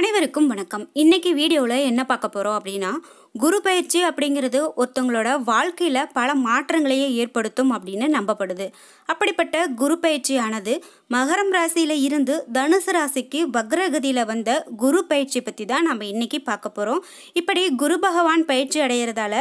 அனைவருக்கும் வணக்கம் இன்னைக்கு வீடியோவில் என்ன பார்க்க போகிறோம் அப்படின்னா குரு பயிற்சி அப்படிங்கிறது ஒருத்தவங்களோட வாழ்க்கையில் பல மாற்றங்களையே ஏற்படுத்தும் அப்படின்னு நம்பப்படுது அப்படிப்பட்ட குரு பயிற்சியானது மகரம் ராசியில் இருந்து தனுசு ராசிக்கு வக்ரகதியில் வந்த குரு பயிற்சி பற்றி தான் நம்ம இன்றைக்கி பார்க்க போகிறோம் இப்படி குரு பகவான் பயிற்சி அடைகிறதால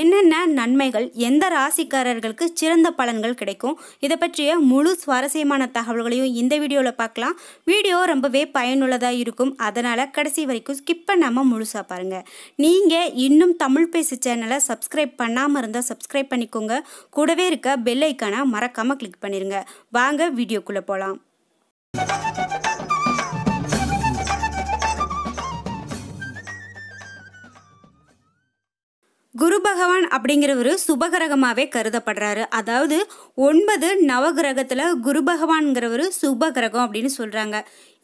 என்னென்ன நன்மைகள் எந்த ராசிக்காரர்களுக்கு சிறந்த பலன்கள் கிடைக்கும் இதை பற்றிய முழு சுவாரஸ்யமான தகவல்களையும் இந்த வீடியோவில் பார்க்கலாம் வீடியோ ரொம்பவே பயனுள்ளதாக இருக்கும் அதனால் கடைசி வரைக்கும் ஸ்கிப் பண்ணாமல் முழுசாக பாருங்கள் நீங்கள் இன்னும் தமிழ் பேசு சேனலை சப்ஸ்கிரைப் பண்ணாமல் இருந்தால் சப்ஸ்கிரைப் பண்ணிக்கோங்க கூடவே இருக்க பெல் ஐக்கானை மறக்காமல் கிளிக் பண்ணிடுங்க வாங்க வீடியோக்குள்ளே போகலாம் குரு பகவான் அப்படிங்கிறவர் சுபகிரகமாகவே கருதப்படுறாரு அதாவது ஒன்பது நவகிரகத்தில் குரு பகவான்கிறவர் சுபகிரகம் அப்படின்னு சொல்கிறாங்க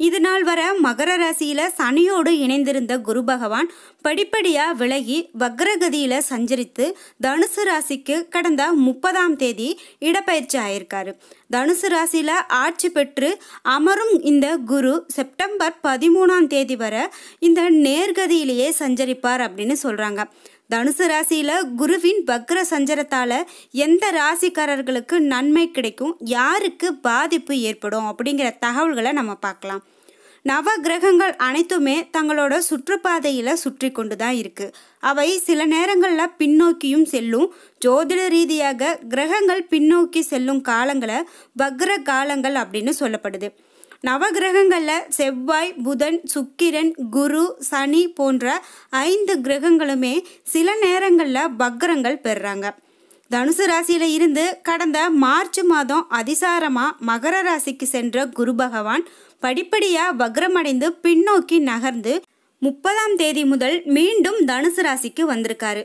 இதனால் வர மகர ராசியில் சனியோடு இணைந்திருந்த குரு பகவான் படிப்படியாக விலகி வக்ரகதியில் சஞ்சரித்து தனுசு ராசிக்கு கடந்த முப்பதாம் தேதி இடப்பயிற்சி ஆயிருக்காரு தனுசு ராசியில் ஆட்சி பெற்று அமரும் இந்த குரு செப்டம்பர் பதிமூணாம் தேதி வர இந்த நேர்கதியிலேயே சஞ்சரிப்பார் அப்படின்னு சொல்கிறாங்க தனுசு ராசியில் குருவின் வக்ர சஞ்சரத்தால் எந்த ராசிக்காரர்களுக்கு நன்மை கிடைக்கும் யாருக்கு பாதிப்பு ஏற்படும் அப்படிங்கிற தகவல்களை நம்ம பார்க்கலாம் நவ கிரகங்கள் அனைத்துமே தங்களோட சுற்றுப்பாதையில் சுற்றி கொண்டு தான் இருக்குது அவை சில நேரங்களில் பின்னோக்கியும் செல்லும் ஜோதிட ரீதியாக கிரகங்கள் பின்னோக்கி செல்லும் காலங்களை வக்ர காலங்கள் அப்படின்னு சொல்லப்படுது நவகிரகங்களில் செவ்வாய் புதன் சுக்கிரன் குரு சனி போன்ற ஐந்து கிரகங்களுமே சில நேரங்களில் பக்ரங்கள் பெறுறாங்க தனுசு ராசியில் இருந்து கடந்த மார்ச் மாதம் அதிசாரமாக மகர ராசிக்கு சென்ற குரு பகவான் படிப்படியாக வக்ரமடைந்து பின்னோக்கி நகர்ந்து முப்பதாம் தேதி முதல் மீண்டும் தனுசு ராசிக்கு வந்திருக்காரு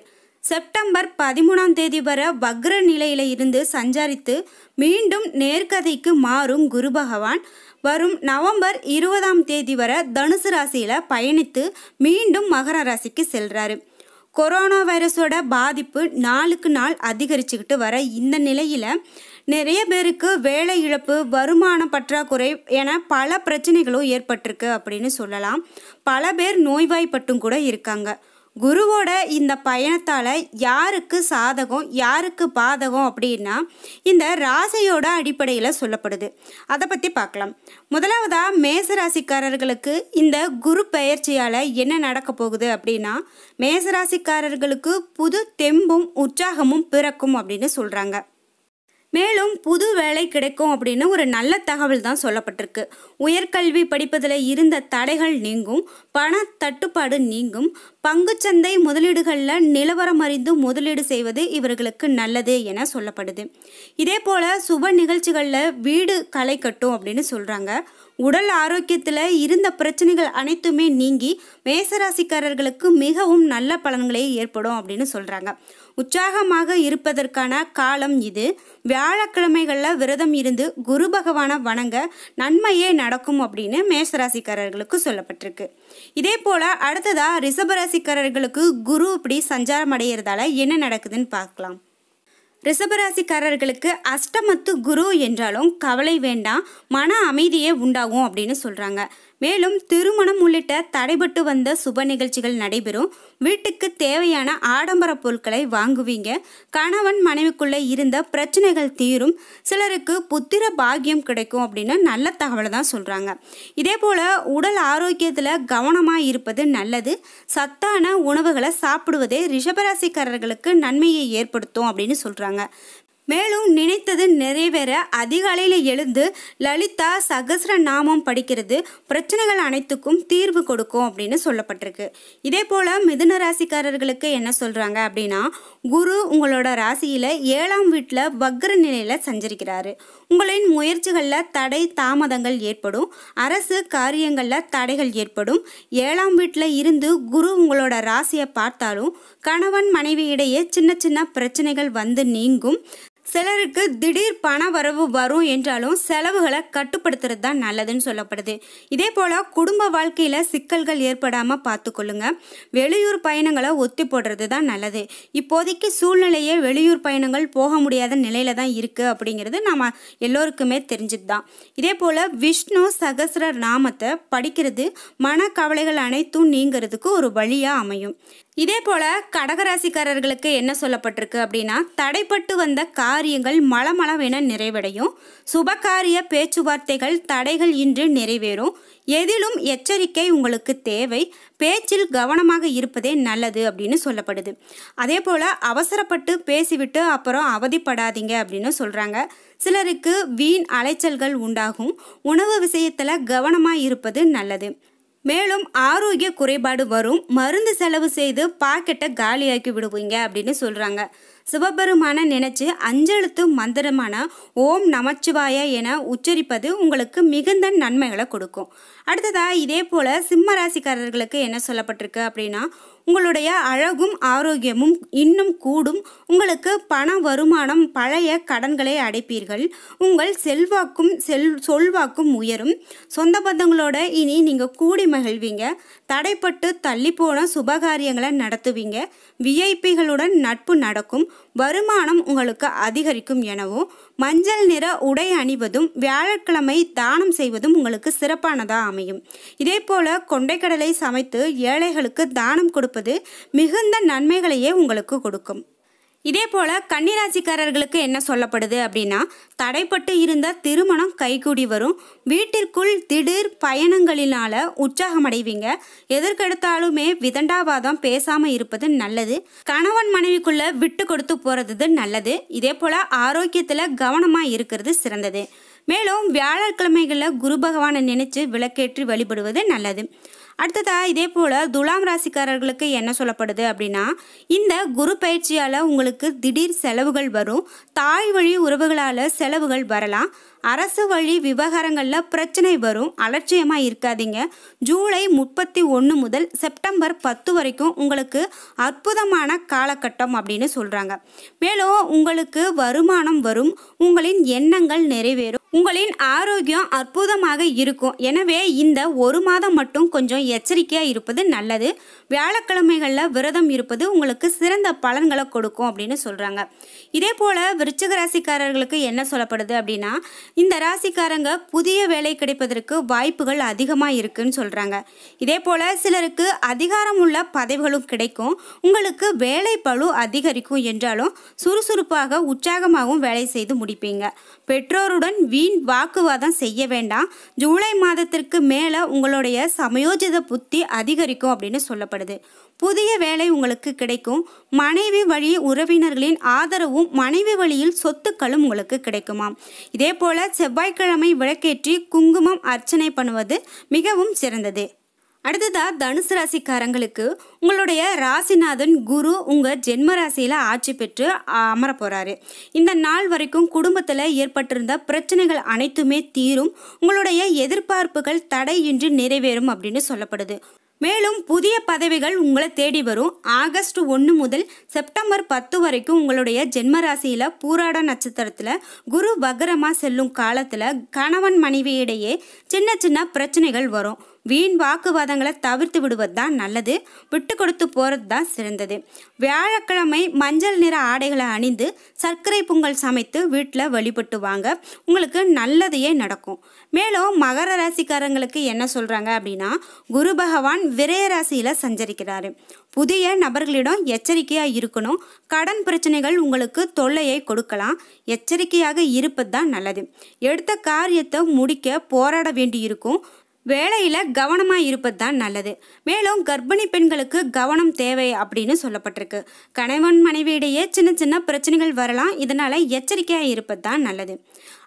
செப்டம்பர் பதிமூணாம் தேதி வரை வக்ர நிலையில இருந்து சஞ்சரித்து மீண்டும் நேர்கதைக்கு மாறும் குரு பகவான் வரும் நவம்பர் இருபதாம் தேதி வரை தனுசு ராசியில் பயணித்து மீண்டும் மகர ராசிக்கு செல்கிறாரு கொரோனா வைரஸோட பாதிப்பு நாளுக்கு நாள் அதிகரிச்சுக்கிட்டு வர இந்த நிலையில் நிறைய பேருக்கு வேலை இழப்பு வருமான பற்றாக்குறை என பல பிரச்சனைகளும் ஏற்பட்டிருக்கு அப்படின்னு சொல்லலாம் பல பேர் நோய்வாய்ப்பட்டும் கூட இருக்காங்க குருவோட இந்த பயணத்தால் யாருக்கு சாதகம் யாருக்கு பாதகம் அப்படின்னா இந்த ராசியோட அடிப்படையில் சொல்லப்படுது அதை பற்றி பார்க்கலாம் முதலாவதாக மேச ராசிக்காரர்களுக்கு இந்த குரு பயிற்சியால் என்ன நடக்க போகுது அப்படின்னா மேசராசிக்காரர்களுக்கு புது தெம்பும் உற்சாகமும் பிறக்கும் அப்படின்னு சொல்கிறாங்க மேலும் புது வேலை கிடைக்கும் அப்படின்னு ஒரு நல்ல தகவல் தான் சொல்லப்பட்டிருக்கு உயர்கல்வி படிப்பதில் இருந்த தடைகள் நீங்கும் பண தட்டுப்பாடு நீங்கும் பங்குச்சந்தை முதலீடுகளில் நிலவரம் அறிந்து முதலீடு செய்வது இவர்களுக்கு நல்லது என சொல்லப்படுது இதே போல் சுப நிகழ்ச்சிகளில் வீடு களை கட்டும் அப்படின்னு சொல்கிறாங்க உடல் ஆரோக்கியத்தில் இருந்த பிரச்சனைகள் அனைத்துமே நீங்கி மேசராசிக்காரர்களுக்கு மிகவும் நல்ல பலன்களே ஏற்படும் அப்படின்னு சொல்கிறாங்க உற்சாகமாக இருப்பதற்கான காலம் இது வியாழக்கிழமைகளில் விரதம் இருந்து குரு பகவானை வணங்க நன்மையே நடக்கும் அப்படின்னு மேசராசிக்காரர்களுக்கு சொல்லப்பட்டிருக்கு இதே போல் அடுத்ததாக ரிஷபராசிக்காரர்களுக்கு குரு இப்படி சஞ்சாரம் அடைகிறதால என்ன நடக்குதுன்னு பார்க்கலாம் ரிஷபராசிக்காரர்களுக்கு அஷ்டமத்து குரு என்றாலும் கவலை வேண்டாம் மன அமைதியே உண்டாகும் அப்படின்னு சொல்கிறாங்க மேலும் திருமணம் உள்ளிட்ட தடைபட்டு வந்த சுப நிகழ்ச்சிகள் நடைபெறும் வீட்டுக்கு தேவையான ஆடம்பர பொருட்களை வாங்குவீங்க கணவன் மனைவிக்குள்ளே இருந்த பிரச்சனைகள் தீரும் சிலருக்கு புத்திர பாக்கியம் கிடைக்கும் அப்படின்னு நல்ல தகவலை தான் சொல்கிறாங்க இதே போல் உடல் ஆரோக்கியத்தில் கவனமாக இருப்பது நல்லது சத்தான உணவுகளை சாப்பிடுவதே ரிஷபராசிக்காரர்களுக்கு நன்மையை ஏற்படுத்தும் அப்படின்னு சொல்கிறாங்க மேலும் நினைத்தது நிறைவேற அதிகாலையில் எழுந்து லலிதா சகசர நாமம் படிக்கிறது பிரச்சனைகள் அனைத்துக்கும் தீர்வு கொடுக்கும் அப்படின்னு சொல்லப்பட்டிருக்கு இதே போல் மிதுன ராசிக்காரர்களுக்கு என்ன சொல்கிறாங்க அப்படின்னா குரு உங்களோட ராசியில் ஏழாம் வீட்டில் வக்ர நிலையில் சஞ்சரிக்கிறாரு உங்களின் முயற்சிகளில் தடை தாமதங்கள் ஏற்படும் அரசு காரியங்களில் தடைகள் ஏற்படும் ஏழாம் வீட்டில் இருந்து குரு உங்களோட ராசியை பார்த்தாலும் கணவன் மனைவி இடையே சின்ன சின்ன பிரச்சனைகள் வந்து நீங்கும் சிலருக்கு திடீர் பண வரவு வரும் என்றாலும் செலவுகளை கட்டுப்படுத்துறது தான் நல்லதுன்னு சொல்லப்படுது இதே போல் குடும்ப வாழ்க்கையில் சிக்கல்கள் ஏற்படாமல் பார்த்துக்கொள்ளுங்க வெளியூர் பயணங்களை ஒத்தி போடுறது தான் நல்லது இப்போதைக்கு சூழ்நிலையே வெளியூர் பயணங்கள் போக முடியாத நிலையில தான் இருக்குது அப்படிங்கிறது நம்ம எல்லோருக்குமே தெரிஞ்சது தான் இதே போல் விஷ்ணு சகசிர நாமத்தை படிக்கிறது மனக்கவலைகள் அனைத்தும் நீங்கிறதுக்கு ஒரு வழியாக அமையும் இதே போல் கடகராசிக்காரர்களுக்கு என்ன சொல்லப்பட்டிருக்கு அப்படின்னா தடைப்பட்டு வந்த காரியங்கள் மலமளவென நிறைவடையும் சுபகாரிய பேச்சுவார்த்தைகள் தடைகள் இன்று நிறைவேறும் எதிலும் எச்சரிக்கை உங்களுக்கு தேவை பேச்சில் கவனமாக இருப்பதே நல்லது அப்படின்னு சொல்லப்படுது அதே போல் அவசரப்பட்டு பேசிவிட்டு அப்புறம் அவதிப்படாதீங்க அப்படின்னு சொல்கிறாங்க சிலருக்கு வீண் அலைச்சல்கள் உண்டாகும் உணவு விஷயத்தில் கவனமாக இருப்பது நல்லது மேலும் ஆரோக்கிய குறைபாடு வரும் மருந்து செலவு செய்து பாக்கெட்டை காலியாக்கி விடுவீங்க அப்படின்னு சொல்கிறாங்க சிவபெருமான நினைச்சு அஞ்செழுத்து மந்திரமான ஓம் நமச்சிவாய என உச்சரிப்பது உங்களுக்கு மிகுந்த நன்மைகளை கொடுக்கும் அடுத்ததாக இதே போல் சிம்ம ராசிக்காரர்களுக்கு என்ன சொல்லப்பட்டிருக்கு அப்படின்னா உங்களுடைய அழகும் ஆரோக்கியமும் இன்னும் கூடும் உங்களுக்கு பண வருமானம் பழைய கடன்களை அடைப்பீர்கள் உங்கள் செல்வாக்கும் செல் சொல்வாக்கும் உயரும் சொந்த பந்தங்களோட இனி நீங்கள் கூடி மகிழ்வீங்க தடைப்பட்டு தள்ளிப்போன சுபகாரியங்களை நடத்துவீங்க விஐபிகளுடன் நட்பு நடக்கும் வருமானம் உங்களுக்கு அதிகரிக்கும் எனவும் மஞ்சள் நிற உடை அணிவதும் வியாழக்கிழமை தானம் செய்வதும் உங்களுக்கு சிறப்பானதாக அமையும் இதே போல் கொண்டைக்கடலை சமைத்து ஏழைகளுக்கு தானம் கொடுப்ப கொடுப்பது மிகுந்த நன்மைகளையே உங்களுக்கு கொடுக்கும் இதே போல் கன்னிராசிக்காரர்களுக்கு என்ன சொல்லப்படுது அப்படின்னா தடைப்பட்டு இருந்த திருமணம் கைகூடி வரும் வீட்டிற்குள் திடீர் பயணங்களினால் அடைவீங்க எதற்கெடுத்தாலுமே விதண்டாவாதம் பேசாமல் இருப்பது நல்லது கணவன் மனைவிக்குள்ளே விட்டு கொடுத்து போகிறது நல்லது இதே போல் ஆரோக்கியத்தில் கவனமாக இருக்கிறது சிறந்தது மேலும் வியாழக்கிழமைகளில் குரு பகவானை நினைச்சு விளக்கேற்றி வழிபடுவது நல்லது அடுத்ததாக இதே போல் துலாம் ராசிக்காரர்களுக்கு என்ன சொல்லப்படுது அப்படின்னா இந்த குரு பயிற்சியால் உங்களுக்கு திடீர் செலவுகள் வரும் தாய் வழி உறவுகளால் செலவுகள் வரலாம் அரசு வழி விவகாரங்களில் பிரச்சனை வரும் அலட்சியமாக இருக்காதீங்க ஜூலை முப்பத்தி ஒன்று முதல் செப்டம்பர் பத்து வரைக்கும் உங்களுக்கு அற்புதமான காலகட்டம் அப்படின்னு சொல்கிறாங்க மேலும் உங்களுக்கு வருமானம் வரும் உங்களின் எண்ணங்கள் நிறைவேறும் உங்களின் ஆரோக்கியம் அற்புதமாக இருக்கும் எனவே இந்த ஒரு மாதம் மட்டும் கொஞ்சம் எச்சரிக்கையாக இருப்பது நல்லது வியாழக்கிழமைகளில் விரதம் இருப்பது உங்களுக்கு சிறந்த பலன்களை கொடுக்கும் அப்படின்னு சொல்கிறாங்க இதே போல் விருச்சிக என்ன சொல்லப்படுது அப்படின்னா இந்த ராசிக்காரங்க புதிய வேலை கிடைப்பதற்கு வாய்ப்புகள் அதிகமாக இருக்குன்னு சொல்கிறாங்க இதே போல் சிலருக்கு அதிகாரம் உள்ள பதவிகளும் கிடைக்கும் உங்களுக்கு வேலை பழு அதிகரிக்கும் என்றாலும் சுறுசுறுப்பாக உற்சாகமாகவும் வேலை செய்து முடிப்பீங்க பெற்றோருடன் வீண் வாக்குவாதம் செய்ய வேண்டாம் ஜூலை மாதத்திற்கு மேலே உங்களுடைய சமயோஜித புத்தி அதிகரிக்கும் அப்படின்னு சொல்லப்படுது புதிய வேலை உங்களுக்கு கிடைக்கும் மனைவி வழி உறவினர்களின் ஆதரவும் மனைவி வழியில் சொத்துக்களும் உங்களுக்கு கிடைக்குமாம் இதே போல் செவ்வாய்க்கிழமை விளக்கேற்றி குங்குமம் அர்ச்சனை பண்ணுவது மிகவும் சிறந்தது அடுத்ததா தனுசு ராசிக்காரங்களுக்கு உங்களுடைய ராசிநாதன் குரு உங்கள் ஜென்ம ராசியில் ஆட்சி பெற்று அமர போகிறாரு இந்த நாள் வரைக்கும் குடும்பத்தில் ஏற்பட்டிருந்த பிரச்சனைகள் அனைத்துமே தீரும் உங்களுடைய எதிர்பார்ப்புகள் தடையின்றி நிறைவேறும் அப்படின்னு சொல்லப்படுது மேலும் புதிய பதவிகள் உங்களை தேடி வரும் ஆகஸ்ட் ஒன்று முதல் செப்டம்பர் பத்து வரைக்கும் உங்களுடைய ஜென்ம ராசியில் பூராட நட்சத்திரத்தில் குரு வகரமாக செல்லும் காலத்தில் கணவன் மனைவியிடையே சின்ன சின்ன பிரச்சனைகள் வரும் வீண் வாக்குவாதங்களை தவிர்த்து விடுவது தான் நல்லது விட்டு கொடுத்து போகிறது தான் சிறந்தது வியாழக்கிழமை மஞ்சள் நிற ஆடைகளை அணிந்து சர்க்கரை பொங்கல் சமைத்து வீட்டில் வழிபட்டு வாங்க உங்களுக்கு நல்லதையே நடக்கும் மேலும் மகர ராசிக்காரங்களுக்கு என்ன சொல்கிறாங்க அப்படின்னா குரு பகவான் விரய ராசியில் சஞ்சரிக்கிறாரு புதிய நபர்களிடம் எச்சரிக்கையாக இருக்கணும் கடன் பிரச்சனைகள் உங்களுக்கு தொல்லையை கொடுக்கலாம் எச்சரிக்கையாக இருப்பது தான் நல்லது எடுத்த காரியத்தை முடிக்க போராட வேண்டியிருக்கும் வேலையில் கவனமாக இருப்பது தான் நல்லது மேலும் கர்ப்பிணி பெண்களுக்கு கவனம் தேவை அப்படின்னு சொல்லப்பட்டிருக்கு கணவன் மனைவியிடையே சின்ன சின்ன பிரச்சனைகள் வரலாம் இதனால் எச்சரிக்கையாக இருப்பது தான் நல்லது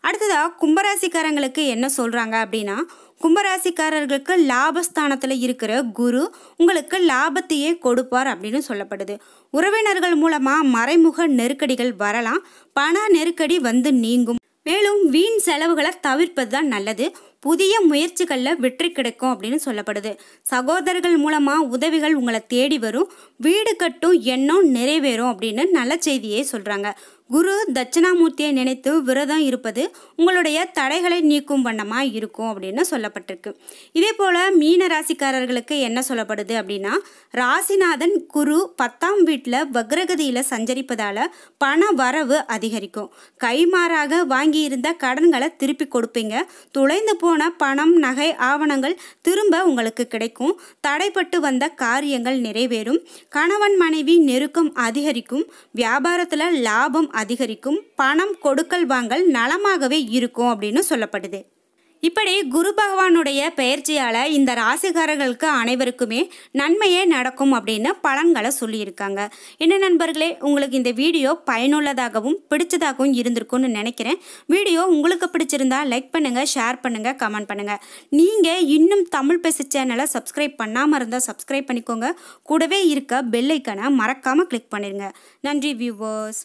அடுத்ததாக கும்பராசிக்காரங்களுக்கு என்ன சொல்கிறாங்க அப்படின்னா கும்பராசிக்காரர்களுக்கு லாபஸ்தானத்தில் இருக்கிற குரு உங்களுக்கு லாபத்தையே கொடுப்பார் அப்படின்னு சொல்லப்படுது உறவினர்கள் மூலமாக மறைமுக நெருக்கடிகள் வரலாம் பண நெருக்கடி வந்து நீங்கும் மேலும் வீண் செலவுகளை தவிர்ப்பது தான் நல்லது புதிய முயற்சிகளில் வெற்றி கிடைக்கும் அப்படின்னு சொல்லப்படுது சகோதரர்கள் மூலமாக உதவிகள் உங்களை தேடி வரும் வீடு கட்டும் எண்ணம் நிறைவேறும் அப்படின்னு நல்ல செய்தியே சொல்கிறாங்க குரு தட்சிணாமூர்த்தியை நினைத்து விரதம் இருப்பது உங்களுடைய தடைகளை நீக்கும் வண்ணமாக இருக்கும் அப்படின்னு சொல்லப்பட்டிருக்கு இதே போல் மீன ராசிக்காரர்களுக்கு என்ன சொல்லப்படுது அப்படின்னா ராசிநாதன் குரு பத்தாம் வீட்டில் வக்ரகதியில் சஞ்சரிப்பதால் பண வரவு அதிகரிக்கும் கைமாறாக வாங்கியிருந்த கடன்களை திருப்பி கொடுப்பீங்க துளைந்து போன பணம் நகை ஆவணங்கள் திரும்ப உங்களுக்கு கிடைக்கும் தடைப்பட்டு வந்த காரியங்கள் நிறைவேறும் கணவன் மனைவி நெருக்கம் அதிகரிக்கும் வியாபாரத்தில் லாபம் அதிகரிக்கும் பணம் கொடுக்கல் வாங்கல் நலமாகவே இருக்கும் அப்படின்னு சொல்லப்படுது இப்படி குரு பகவானுடைய பெயர்ச்சியால் இந்த ராசிகாரர்களுக்கு அனைவருக்குமே நன்மையே நடக்கும் அப்படின்னு பலன்களை சொல்லியிருக்காங்க என்ன நண்பர்களே உங்களுக்கு இந்த வீடியோ பயனுள்ளதாகவும் பிடிச்சதாகவும் இருந்திருக்கும்னு நினைக்கிறேன் வீடியோ உங்களுக்கு பிடிச்சிருந்தா லைக் பண்ணுங்கள் ஷேர் பண்ணுங்கள் கமெண்ட் பண்ணுங்கள் நீங்கள் இன்னும் தமிழ் பேசு சேனலை சப்ஸ்கிரைப் பண்ணாமல் இருந்தால் சப்ஸ்கிரைப் பண்ணிக்கோங்க கூடவே இருக்க பெல்லைக்கனை மறக்காமல் கிளிக் பண்ணிடுங்க நன்றி வியூவர்ஸ்